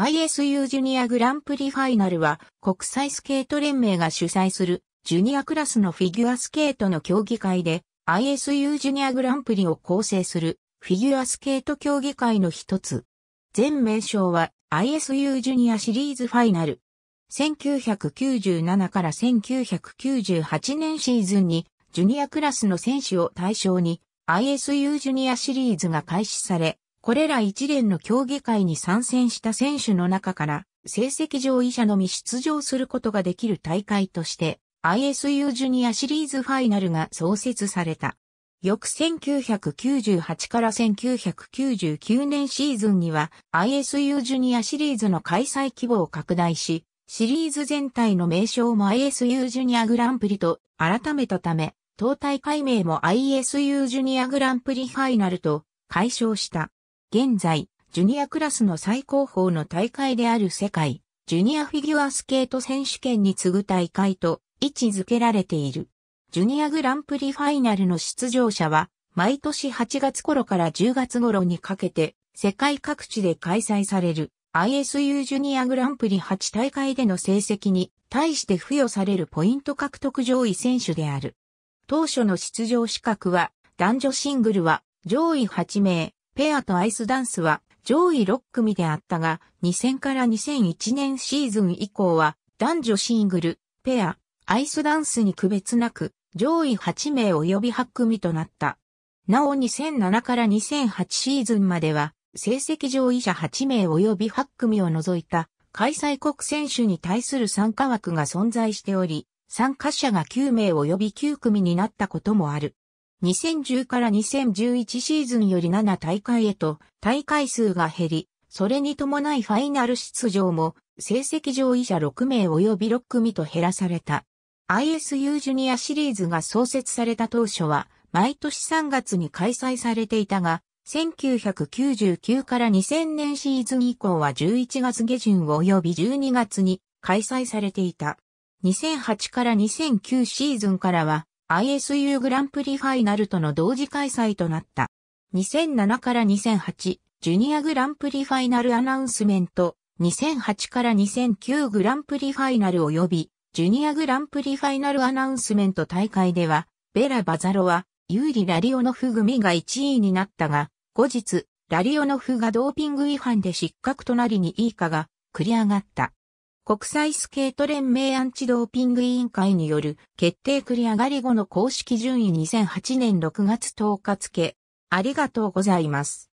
ISU ジュニアグランプリファイナルは国際スケート連盟が主催するジュニアクラスのフィギュアスケートの競技会で ISU ジュニアグランプリを構成するフィギュアスケート競技会の一つ。全名称は ISU ジュニアシリーズファイナル。1997から1998年シーズンにジュニアクラスの選手を対象に ISU ジュニアシリーズが開始され、これら一連の競技会に参戦した選手の中から、成績上位者のみ出場することができる大会として、ISU ジュニアシリーズファイナルが創設された。翌1998から1999年シーズンには ISU ジュニアシリーズの開催規模を拡大し、シリーズ全体の名称も ISU ジュニアグランプリと改めたため、当大会名も ISU ジュニアグランプリファイナルと解消した。現在、ジュニアクラスの最高峰の大会である世界、ジュニアフィギュアスケート選手権に次ぐ大会と位置づけられている。ジュニアグランプリファイナルの出場者は、毎年8月頃から10月頃にかけて、世界各地で開催される ISU ジュニアグランプリ8大会での成績に対して付与されるポイント獲得上位選手である。当初の出場資格は、男女シングルは上位8名、ペアとアイスダンスは上位6組であったが、2000から2001年シーズン以降は男女シングル、ペア、アイスダンスに区別なく上位8名及び8組となった。なお2007から2008シーズンまでは成績上位者8名及び8組を除いた開催国選手に対する参加枠が存在しており、参加者が9名及び9組になったこともある。2010から2011シーズンより7大会へと大会数が減り、それに伴いファイナル出場も成績上位者6名及び6組と減らされた。ISU ジュニアシリーズが創設された当初は毎年3月に開催されていたが、1999から2000年シーズン以降は11月下旬及び12月に開催されていた。2008から2009シーズンからは ISU グランプリファイナルとの同時開催となった。2007から2008、ジュニアグランプリファイナルアナウンスメント、2008から2009グランプリファイナル及び、ジュニアグランプリファイナルアナウンスメント大会では、ベラ・バザロは、有利ラリオノフ組が1位になったが、後日、ラリオノフがドーピング違反で失格となりにーカが繰り上がった。国際スケート連盟アンチドーピング委員会による決定繰り上がり後の公式順位2008年6月10日付。ありがとうございます。